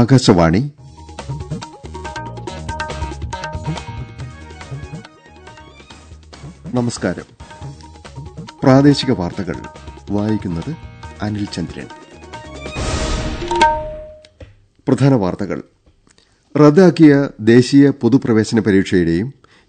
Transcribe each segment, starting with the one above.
ആകാശവാണി നമസ്കാരം പ്രാദേശിക വാർത്തകൾ വായിക്കുന്നത് അനിൽ ചന്ദ്രൻ പ്രധാന വാർത്തകൾ റദ്ദാക്കിയ ദേശീയ പൊതുപ്രവേശന പരീക്ഷയുടെയും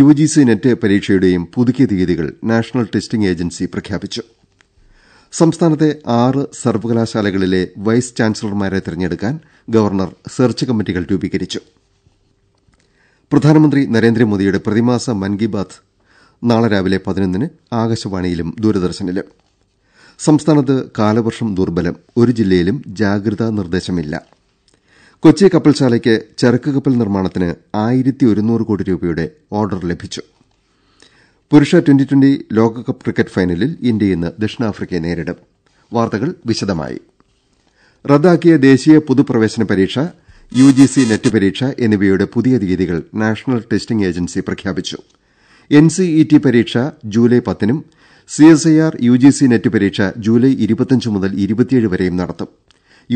യുജിസി നെറ്റ് പരീക്ഷയുടെയും പുതുക്കിയ തീയതികൾ നാഷണൽ ടെസ്റ്റിംഗ് ഏജൻസി പ്രഖ്യാപിച്ചു സംസ്ഥാനത്തെ ആറ് സർവകലാശാലകളിലെ വൈസ് ചാൻസലർമാരെ തെരഞ്ഞെടുക്കാൻ ഗവർണർ സെർച്ച് കമ്മിറ്റികൾ രൂപീകരിച്ചു പ്രധാനമന്ത്രി നരേന്ദ്രമോദിയുടെ പ്രതിമാസ മൻ കി ബാത് നാളെ രാവിലെ പതിനൊന്നിന് ആകാശവാണിയിലും ദൂരദർശനിലും സംസ്ഥാനത്ത് കാലവർഷം ദുർബലം ഒരു ജില്ലയിലും ജാഗ്രതാ നിർദ്ദേശമില്ല കൊച്ചി കപ്പൽശാലയ്ക്ക് ചരക്ക് കപ്പൽ നിർമ്മാണത്തിന് ആയിരത്തി ഒരുന്നൂറ് കോടി രൂപയുടെ ഓർഡർ ലഭിച്ചു പുരുഷ ട്വന്റി ട്വന്റി ലോകകപ്പ് ക്രിക്കറ്റ് ഫൈനലിൽ ഇന്ത്യ ഇന്ന് ദക്ഷിണാഫ്രിക്കയെ നേരിടും വാർത്തകൾ വിശദമായി റദ്ദാക്കിയ ദേശീയ പൊതുപ്രവേശന പരീക്ഷ യുജിസി നെറ്റ് പരീക്ഷ എന്നിവയുടെ പുതിയ തീയതികൾ നാഷണൽ ടെസ്റ്റിംഗ് ഏജൻസി പ്രഖ്യാപിച്ചു എൻസിഇടി പരീക്ഷ ജൂലൈ പത്തിനും ജി യുജിസി നെറ്റ് പരീക്ഷ ജൂലൈ ഇരുപത്തിയഞ്ച് മുതൽ ഇരുപത്തിയേഴ് വരെയും നടത്തും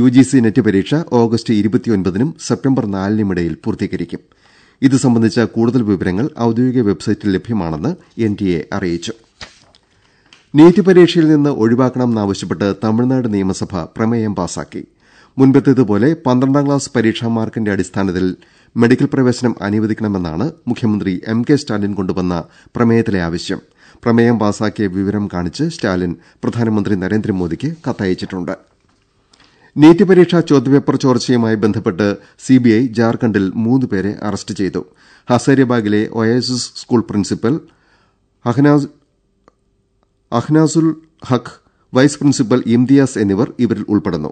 യുജിസി നെറ്റ് പരീക്ഷ ഓഗസ്റ്റ് ഇരുപത്തിയൊൻപതിനും സെപ്റ്റംബർ നാലിനുമിടയിൽ പൂർത്തീകരിക്കും ഇതു സംബന്ധിച്ച കൂടുതൽ വിവരങ്ങൾ ഔദ്യോഗിക വെബ്സൈറ്റിൽ ലഭ്യമാണെന്ന് എൻടിഎ അറിയിച്ചു നീറ്റ് പരീക്ഷയിൽ നിന്ന് ഒഴിവാക്കണമെന്നാവശ്യപ്പെട്ട് തമിഴ്നാട് നിയമസഭ പ്രമേയം പാസാക്കി മുൻപത്തേതുപോലെ പന്ത്രണ്ടാം ക്ലാസ് പരീക്ഷാ മാർക്കിന്റെ അടിസ്ഥാനത്തിൽ മെഡിക്കൽ പ്രവേശനം അനുവദിക്കണമെന്നാണ് മുഖ്യമന്ത്രി എം കെ സ്റ്റാലിൻ കൊണ്ടുവന്ന പ്രമേയത്തിലെ ആവശ്യം പ്രമേയം പാസാക്കിയ വിവരം കാണിച്ച് സ്റ്റാലിൻ പ്രധാനമന്ത്രി നരേന്ദ്രമോദിക്ക് ് നീറ്റ് പരീക്ഷാ ചോദ്യപേപ്പർ ചോർച്ചയുമായി ബന്ധപ്പെട്ട് സിബിഐ ജാർഖണ്ഡിൽ മൂന്ന് പേരെ അറസ്റ്റ് ചെയ്തു ഹസാരിബാഗിലെ Oasis school principal Ahnasul Haq vice principal Imtiaz എന്നിവർ ഇവരിൽ ഉൾപ്പെടുന്നു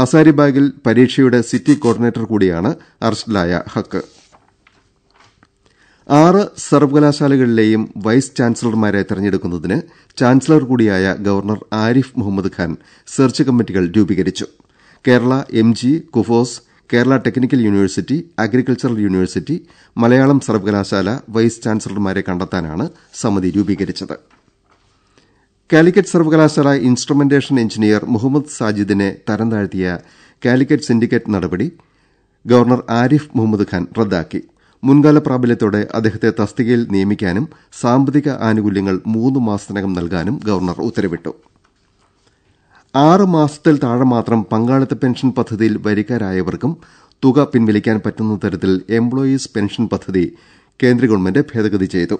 ഹസാരിബാഗിൽ പരീക്ഷയുടെ സിറ്റി കോർഡിനേറ്റർ കൂടിയാണ് അറസ്റ്റിലായ ഹക്ക് ആറ് സർവകലാശാലകളിലെയും വൈസ് ചാൻസലർമാരെ തെരഞ്ഞെടുക്കുന്നതിന് ചാൻസലർ കൂടിയായ ഗവർണർ ആരിഫ് മുഹമ്മദ് ഖാൻ സെർച്ച് കമ്മിറ്റികൾ രൂപീകരിച്ചു Kerala MG KUFOS Kerala technical university agricultural university Malayalam സർവകലാശാല വൈസ് ചാൻസലർമാരെ കണ്ടെത്താനാണ് സമിതി രൂപീകരിച്ചത് കാലിക്കറ്റ് സർവകലാശാല ഇൻസ്ട്രുമെന്റേഷൻ എഞ്ചിനീയർ മുഹമ്മദ് സാജിദിനെ തരംതാഴ്ത്തിയ കാലിക്കറ്റ് സിൻഡിക്കേറ്റ് നടപടി ഗവർണർ ആരിഫ് മുഹമ്മദ് ഖാൻ റദ്ദാക്കി മുൻകാല പ്രാബല്യത്തോടെ അദ്ദേഹത്തെ തസ്തികയിൽ നിയമിക്കാനും സാമ്പത്തിക ആനുകൂല്യങ്ങൾ മൂന്ന് മാസത്തിനകം നൽകാനും ഗവർണർ ഉത്തരവിട്ടു ആറ് മാസത്തിൽ താഴെ മാത്രം പങ്കാളിത്ത പെൻഷൻ പദ്ധതിയിൽ വരിക്കാരായവർക്കും തുക പിൻവലിക്കാൻ പറ്റുന്ന തരത്തിൽ എംപ്ലോയീസ് പെൻഷൻ പദ്ധതി കേന്ദ്ര ഗവൺമെന്റ് ഭേദഗതി ചെയ്തു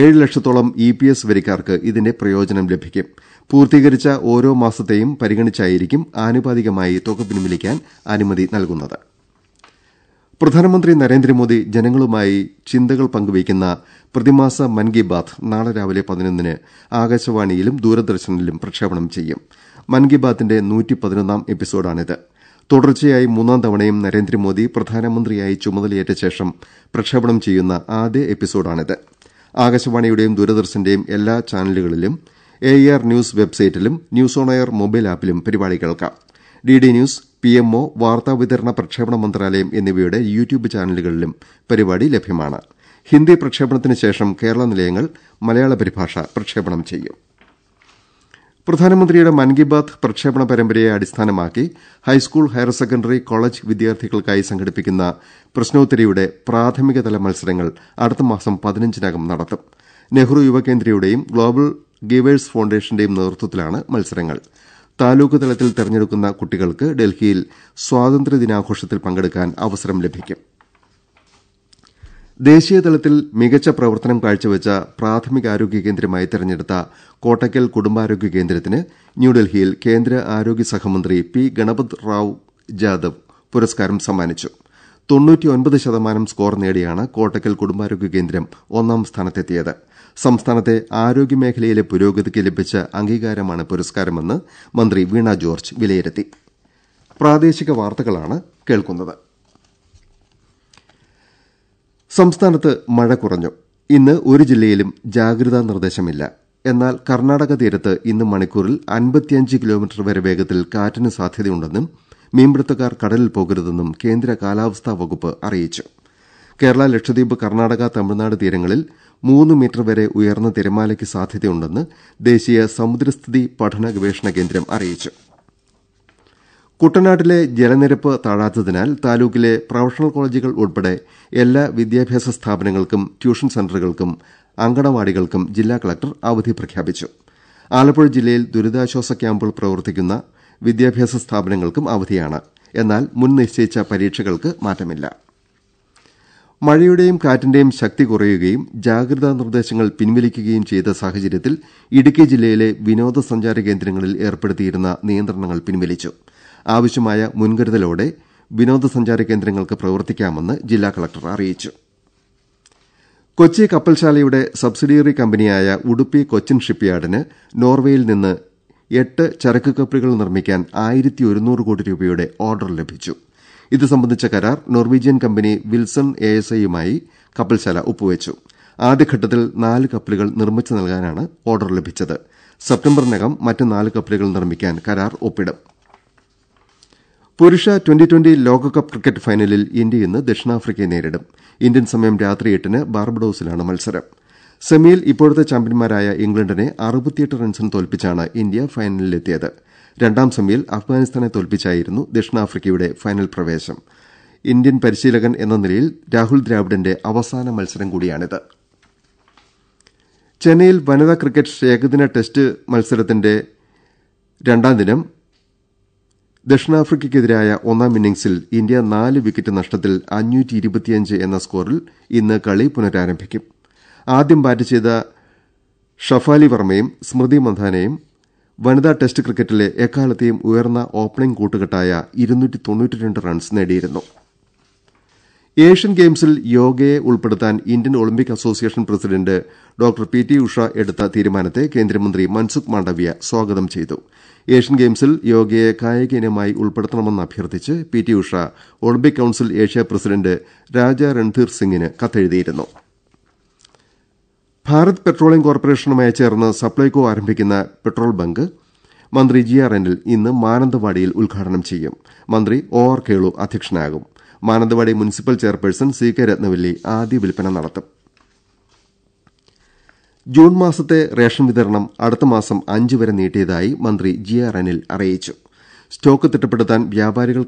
ഏഴ് ലക്ഷത്തോളം ഇ പി എസ് വരിക്കാർക്ക് ഇതിന്റെ പ്രയോജനം ലഭിക്കും പൂർത്തീകരിച്ച ഓരോ മാസത്തെയും പരിഗണിച്ചായിരിക്കും ആനുപാതികമായി തുക പിൻവലിക്കാൻ അനുമതി നൽകുന്നത് പ്രധാനമന്ത്രി നരേന്ദ്രമോദി ജനങ്ങളുമായി ചിന്തകൾ പങ്കുവയ്ക്കുന്ന പ്രതിമാസ മൻ കി ബാത് നാളെ രാവിലെ പതിനൊന്നിന് ആകാശവാണിയിലും ദൂരദർശനിലും പ്രക്ഷേപണം ചെയ്യും മൻ കി ബാത്തിന്റെ എപ്പിസോഡാണിത് തുടർച്ചയായി മൂന്നാം തവണയും നരേന്ദ്രമോദി പ്രധാനമന്ത്രിയായി ചുമതലയേറ്റ ശേഷം പ്രക്ഷേപണം ചെയ്യുന്ന ആദ്യ എപ്പിസോഡാണിത് ആകാശവാണിയുടെയും ദൂരദർശന്റെയും എല്ലാ ചാനലുകളിലും എ ആർ ന്യൂസ് വെബ്സൈറ്റിലും ന്യൂസ് ഓൺ എയർ മൊബൈൽ ആപ്പിലും പരിപാടി കേൾക്കാം ഡി ഡി ന്യൂസ് പി വാർത്താ വാർത്താവിതരണ പ്രക്ഷേപണ മന്ത്രാലയം എന്നിവയുടെ യൂട്യൂബ് ചാനലുകളിലും പരിപാടി ലഭ്യമാണ് ഹിന്ദി പ്രക്ഷേപണത്തിന് ശേഷം കേരള നിലയങ്ങൾ മലയാള പരിഭാഷ പ്രക്ഷേപണം ചെയ്യും പ്രധാനമന്ത്രിയുടെ മൻ കി ബാത് പ്രക്ഷേപണ പരമ്പരയെ അടിസ്ഥാനമാക്കി ഹൈസ്കൂൾ ഹയർ സെക്കൻഡറി കോളേജ് വിദ്യാർത്ഥികൾക്കായി സംഘടിപ്പിക്കുന്ന പ്രശ്നോത്തരിയുടെ പ്രാഥമികതല മത്സരങ്ങൾ അടുത്തമാസം പതിനഞ്ചിനകം നടത്തും നെഹ്റു യുവകേന്ദ്രയുടെയും ഗ്ലോബൽ ഗീവേഴ്സ് ഫൌണ്ടേഷന്റെയും നേതൃത്വത്തിലാണ് മത്സരങ്ങൾ താലൂക്ക് തലത്തിൽ തെരഞ്ഞെടുക്കുന്ന കുട്ടികൾക്ക് ഡൽഹിയിൽ സ്വാതന്ത്ര്യ ദിനാഘോഷത്തിൽ പങ്കെടുക്കാൻ അവസരം ലഭിക്കും ദേശീയതലത്തിൽ മികച്ച പ്രവർത്തനം കാഴ്ചവെച്ച പ്രാഥമികാരോഗ്യ കേന്ദ്രമായി തെരഞ്ഞെടുത്ത കോട്ടക്കൽ കുടുംബാരോഗ്യ കേന്ദ്രത്തിന് ന്യൂഡൽഹിയിൽ കേന്ദ്ര ആരോഗ്യ സഹമന്ത്രി പി ഗണപത് റാവു ജാദവ് പുരസ്കാരം സമ്മാനിച്ചു ശതമാനം സ്കോർ നേടിയാണ് കോട്ടക്കൽ കുടുംബാരോഗ്യ കേന്ദ്രം ഒന്നാം സ്ഥാനത്തെത്തിയത് സംസ്ഥാനത്തെ ആരോഗ്യമേഖലയിലെ പുരോഗതിക്ക് ലഭിച്ച അംഗീകാരമാണ് പുരസ്കാരമെന്ന് മന്ത്രി വീണ ജോർജ് വിലയിരുത്തി സംസ്ഥാനത്ത് മഴ കുറഞ്ഞു ഇന്ന് ഒരു ജില്ലയിലും ജാഗ്രതാ നിർദ്ദേശമില്ല എന്നാൽ കർണാടക തീരത്ത് ഇന്ന് മണിക്കൂറിൽ അൻപത്തിയഞ്ച് കിലോമീറ്റർ വരെ വേഗത്തിൽ കാറ്റിന് സാധ്യതയുണ്ടെന്നും മീൻപിടുത്തക്കാർ കടലിൽ പോകരുതെന്നും കേന്ദ്ര കാലാവസ്ഥാ വകുപ്പ് അറിയിച്ചു കേരള ലക്ഷദ്വീപ് കർണാടക തമിഴ്നാട് തീരങ്ങളിൽ മൂന്ന് മീറ്റർ വരെ ഉയർന്ന തിരമാലയ്ക്ക് സാധ്യതയുണ്ടെന്ന് ദേശീയ സമുദ്രസ്ഥിതി പഠന ഗവേഷണ കേന്ദ്രം അറിയിച്ചു കുട്ടനാട്ടിലെ ജലനിരപ്പ് താഴാത്തതിനാൽ താലൂക്കിലെ പ്രൊഫഷണൽ കോളേജുകൾ ഉൾപ്പെടെ എല്ലാ വിദ്യാഭ്യാസ സ്ഥാപനങ്ങൾക്കും ട്യൂഷൻ സെന്ററുകൾക്കും അങ്കണവാടികൾക്കും ജില്ലാ കലക്ടർ അവധി പ്രഖ്യാപിച്ചു ആലപ്പുഴ ജില്ലയിൽ ദുരിതാശ്വാസ ക്യാമ്പുകൾ പ്രവർത്തിക്കുന്ന വിദ്യാഭ്യാസ സ്ഥാപനങ്ങൾക്കും അവധിയാണ് എന്നാൽ മുൻ നിശ്ചയിച്ച പരീക്ഷകൾക്ക് മാറ്റമില്ല മഴയുടെയും കാറ്റിന്റെയും ശക്തി കുറയുകയും ജാഗ്രതാ നിർദ്ദേശങ്ങൾ പിൻവലിക്കുകയും ചെയ്ത സാഹചര്യത്തിൽ ഇടുക്കി ജില്ലയിലെ വിനോദസഞ്ചാര കേന്ദ്രങ്ങളിൽ ഏർപ്പെടുത്തിയിരുന്ന നിയന്ത്രണങ്ങൾ പിൻവലിച്ചു ആവശ്യമായ മുൻകരുതലോടെ വിനോദസഞ്ചാര കേന്ദ്രങ്ങൾക്ക് പ്രവർത്തിക്കാമെന്ന് ജില്ലാ കലക്ടർ അറിയിച്ചു കൊച്ചി കപ്പൽശാലയുടെ സബ്സിഡിയറി കമ്പനിയായ ഉടുപ്പി കൊച്ചിൻ ഷിപ്പ്യാർഡിന് നോർവേയിൽ നിന്ന് എട്ട് ചരക്ക് കപ്പലുകൾ നിർമ്മിക്കാൻ ആയിരത്തി ഒരുന്നൂറ് കോടി രൂപയുടെ ഓർഡർ ലഭിച്ചു ഇത് സംബന്ധിച്ച കരാർ Norwegian company Wilson A S ഐയുമായി കപ്പൽശാല ഒപ്പുവെച്ചു ആദ്യഘട്ടത്തിൽ നാല് കപ്പലുകൾ നിർമ്മിച്ചു നൽകാനാണ് ഓർഡർ ലഭിച്ചത് സെപ്റ്റംബറിനകം മറ്റ് നാല് കപ്പലുകൾ നിർമ്മിക്കാൻ കരാർ ഒപ്പിടും പുരുഷ ട്വന്റി ട്വന്റി ലോകകപ്പ് ക്രിക്കറ്റ് ഫൈനലിൽ ഇന്ത്യ ഇന്ന് ദക്ഷിണാഫ്രിക്കയെ നേരിടും ഇന്ത്യൻ സമയം രാത്രി എട്ടിന് ബാർബഡോസിലാണ് മത്സരം സെമിയിൽ ഇപ്പോഴത്തെ ചാമ്പ്യന്മാരായ ഇംഗ്ലണ്ടിനെ അറുപത്തിയെട്ട് റൺസിന് തോൽപ്പിച്ചാണ് ഇന്ത്യ ഫൈനലിലെത്തിയത് രണ്ടാം സെമിയിൽ അഫ്ഗാനിസ്ഥാനെ തോൽപ്പിച്ചായിരുന്നു ദക്ഷിണാഫ്രിക്കയുടെ ഫൈനൽ പ്രവേശം ഇന്ത്യൻ പരിശീലകൻ എന്ന നിലയിൽ രാഹുൽ ദ്രാവിഡിന്റെ അവസാന മത്സരം കൂടിയാണിത് ചെന്നൈയിൽ വനിതാ ക്രിക്കറ്റ് ഏകദിന ടെസ്റ്റ് മത്സരത്തിന്റെ രണ്ടാം ദിനം ദക്ഷിണാഫ്രിക്കയ്ക്കെതിരായ ഒന്നാം ഇന്നിംഗ്സിൽ ഇന്ത്യ നാല് വിക്കറ്റ് നഷ്ടത്തിൽ എന്ന സ്കോറിൽ ഇന്ന് കളി പുനരാരംഭിക്കും ആദ്യം ബാറ്റ് ചെയ്ത ഷഫാലി വർമ്മയും സ്മൃതി മന്ധാനയും വനിതാ ടെസ്റ്റ് ക്രിക്കറ്റിലെ എക്കാലത്തെയും ഉയർന്ന ഓപ്പണിംഗ് കൂട്ടുകെട്ടായ റൺസ് നേടിയിരുന്നു ഏഷ്യൻ ഗെയിംസിൽ യോഗയെ ഉൾപ്പെടുത്താൻ Indian Olympic Association president doctor P T Usha എടുത്ത തീരുമാനത്തെ കേന്ദ്രമന്ത്രി മൻസുഖ് മാണ്ഡവ്യ സ്വാഗതം ചെയ്തു ഏഷ്യൻ ഗെയിംസിൽ യോഗയെ കായിക ഇനമായി ഉൾപ്പെടുത്തണമെന്ന് അഭ്യർത്ഥിച്ച് P T Usha Olympic council Asia president Raja Randhir സിംഗിന് കത്തെഴുതിയിരുന്നു ഭാരത് പെട്രോളിയം കോർപ്പറേഷനുമായി ചേർന്ന് സപ്ലൈകോ ആരംഭിക്കുന്ന പെട്രോൾ ബങ്ക് മന്ത്രി ജി ആർ എനിൽ ഇന്ന് മാനന്തവാടിയിൽ ഉദ്ഘാടനം ചെയ്യും മന്ത്രി ഒ ആർ കേളു അധ്യക്ഷനാകും Mananthavady municipal chairperson C K Rathnavalli ആദ്യ വിൽപ്പന നടത്തും ജൂൺ മാസത്തെ റേഷൻ വിതരണം അടുത്ത മാസം അഞ്ച് വരെ നീട്ടിയതായി മന്ത്രി ജി ആർ അനിൽ അറിയിച്ചു സ്റ്റോക്ക് തിട്ടപ്പെടുത്താൻ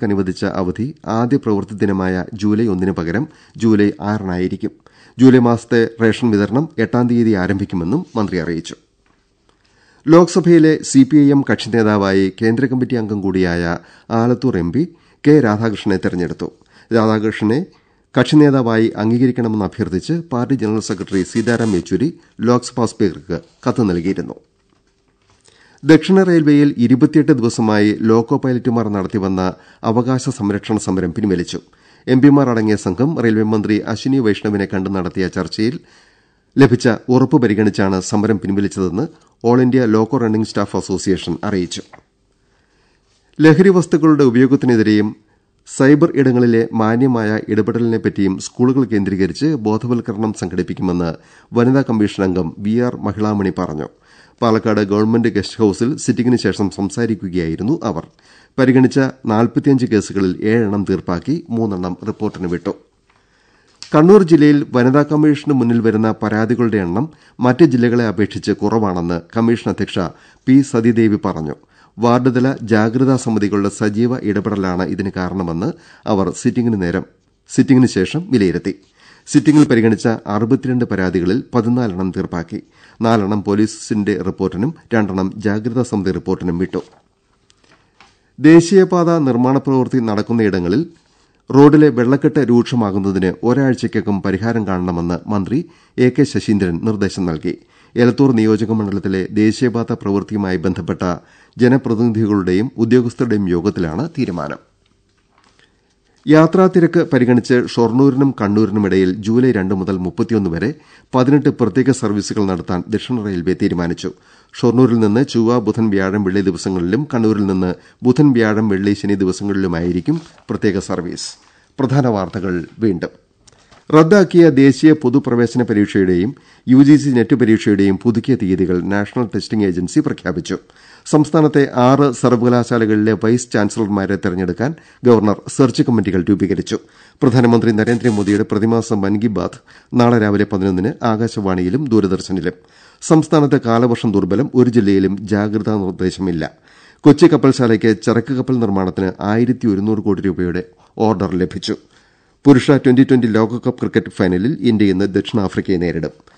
അനുവദിച്ച അവധി ആദ്യ പ്രവൃത്തി ദിനമായ ജൂലൈ ഒന്നിന് പകരം ജൂലൈ ആറിനായിരിക്കും ജൂലൈ മാസത്തെ റേഷൻ വിതരണം എട്ടാം തീയതി ആരംഭിക്കുമെന്നും മന്ത്രി അറിയിച്ചു ലോക്സഭയിലെ സി പി ഐ എം കക്ഷി നേതാവായി കേന്ദ്ര കമ്മിറ്റി അംഗം കൂടിയായ ആലത്തൂർ എം പി കെ രാധാകൃഷ്ണനെ തെരഞ്ഞെടുത്തു രാധാകൃഷ്ണനെ കക്ഷി നേതാവായി അംഗീകരിക്കണമെന്ന് അഭ്യർത്ഥിച്ച് party general secretary Sitaram Yechury Lok Sabha സ്പീക്കർക്ക് കത്ത് നൽകിയിരുന്നു ദക്ഷിണ റെയിൽവേയിൽ ഇരുപത്തിയെട്ട് ദിവസമായി ലോക്കോ പൈലറ്റുമാർ നടത്തിവന്ന അവകാശ സംരക്ഷണ സമരം പിൻവലിച്ചു എംപിമാർ അടങ്ങിയ സംഘം റെയിൽവേ മന്ത്രി അശ്വിനി വൈഷ്ണവിനെ കണ്ട് നടത്തിയ ചർച്ചയിൽ ലഭിച്ച ഉറപ്പ് പരിഗണിച്ചാണ് സമരം പിൻവലിച്ചതെന്ന് all India loco running staff association അറിയിച്ചു ലഹരി വസ്തുക്കളുടെ ഉപയോഗത്തിനെതിരെയും സൈബർ ഇടങ്ങളിലെ മാന്യമായ ഇടപെടലിനെപ്പറ്റിയും സ്കൂളുകൾ കേന്ദ്രീകരിച്ച് ബോധവൽക്കരണം സംഘടിപ്പിക്കുമെന്ന് വനിതാ കമ്മീഷൻ അംഗം വി ആർ മഹിളാമണി പറഞ്ഞു പാലക്കാട് ഗവൺമെന്റ് ഗസ്റ്റ് ഹൌസിൽ സിറ്റിംഗിന് ശേഷം സംസാരിക്കുകയായിരുന്നു അവർ പരിഗണിച്ച നാൽപ്പത്തിയഞ്ച് കേസുകളിൽ ഏഴെണ്ണം തീർപ്പാക്കി മൂന്നെണ്ണം റിപ്പോർട്ടിന് വിട്ടു കണ്ണൂർ ജില്ലയിൽ വനിതാ കമ്മീഷന് മുന്നിൽ വരുന്ന പരാതികളുടെ എണ്ണം മറ്റ് ജില്ലകളെ അപേക്ഷിച്ച് കുറവാണെന്ന് കമ്മീഷൻ അധ്യക്ഷ പി സതീദേവി പറഞ്ഞു വാർഡുതല ജാഗ്രതാ സമിതികളുടെ സജീവ ഇടപെടലാണ് ഇതിന് കാരണമെന്ന് അവർ സിറ്റിംഗിന് ശേഷം വിലയിരുത്തി സിറ്റിംഗിൽ പരിഗണിച്ച അറുപത്തിരണ്ട് പരാതികളിൽ പതിനാലെണ്ണം തീർപ്പാക്കി നാലെണ്ണം പോലീസിന്റെ റിപ്പോർട്ടിനും രണ്ടെണ്ണം ജാഗ്രതാ സമിതി റിപ്പോർട്ടിനും വിട്ടു ദേശീയപാത നിർമ്മാണ പ്രവൃത്തി നടക്കുന്നയിടങ്ങളിൽ റോഡിലെ വെള്ളക്കെട്ട് രൂക്ഷമാകുന്നതിന് ഒരാഴ്ചയ്ക്കകം പരിഹാരം കാണണമെന്ന് മന്ത്രി എ കെ ശശീന്ദ്രൻ നിർദ്ദേശം നൽകി എലത്തൂർ നിയോജക മണ്ഡലത്തിലെ ദേശീയപാത പ്രവൃത്തിയുമായി ബന്ധപ്പെട്ട ജനപ്രതിനിധികളുടെയും ഉദ്യോഗസ്ഥരുടെയും യോഗത്തിലാണ് തീരുമാനം യാത്രാതിരക്ക് പരിഗണിച്ച് ഷൊർണൂരിനും കണ്ണൂരിനുമിടയിൽ ജൂലൈ രണ്ട് മുതൽ മുപ്പത്തിയൊന്ന് വരെ പതിനെട്ട് പ്രത്യേക സർവീസുകൾ നടത്താൻ ദക്ഷിണ റെയിൽവേ തീരുമാനിച്ചു ഷൊർണൂരിൽ നിന്ന് ചൊവ്വ ബുധൻ വ്യാഴം വെള്ളി ദിവസങ്ങളിലും കണ്ണൂരിൽ നിന്ന് ബുധൻ വ്യാഴം വെള്ളി ശനി ദിവസങ്ങളിലുമായിരിക്കും പ്രത്യേക സർവീസ് പ്രധാന വാർത്തകൾ വീണ്ടും റദ്ദാക്കിയ ദേശീയ പൊതുപ്രവേശന പരീക്ഷയുടെയും യുജിസി നെറ്റ് പരീക്ഷയുടെയും പുതുക്കിയ തീയതികൾ നാഷണൽ ടെസ്റ്റിംഗ് ഏജൻസി പ്രഖ്യാപിച്ചു സംസ്ഥാനത്തെ ആറ് സർവകലാശാലകളിലെ വൈസ് ചാൻസലർമാരെ തെരഞ്ഞെടുക്കാൻ ഗവർണർ സെർച്ച് കമ്മിറ്റികൾ രൂപീകരിച്ചു പ്രധാനമന്ത്രി നരേന്ദ്രമോദിയുടെ പ്രതിമാസ മൻ കി ബാത് നാളെ രാവിലെ പതിനൊന്നിന് ആകാശവാണിയിലും ദൂരദർശനിലും സംസ്ഥാനത്തെ കാലവർഷം ദുർബലം ഒരു ജില്ലയിലും ജാഗ്രതാ നിർദ്ദേശമില്ല കൊച്ചി കപ്പൽശാലയ്ക്ക് ചരക്ക് കപ്പൽ നിർമ്മാണത്തിന് ആയിരത്തി ഒരുന്നൂറ് കോടി രൂപയുടെ ഓർഡർ ലഭിച്ചിട്ടുണ്ട് പുരുഷ ട്വന്റി ട്വന്റി ലോകകപ്പ് ക്രിക്കറ്റ് ഫൈനലിൽ ഇന്ത്യ ഇന്ന് ദക്ഷിണാഫ്രിക്കയെ നേരിടും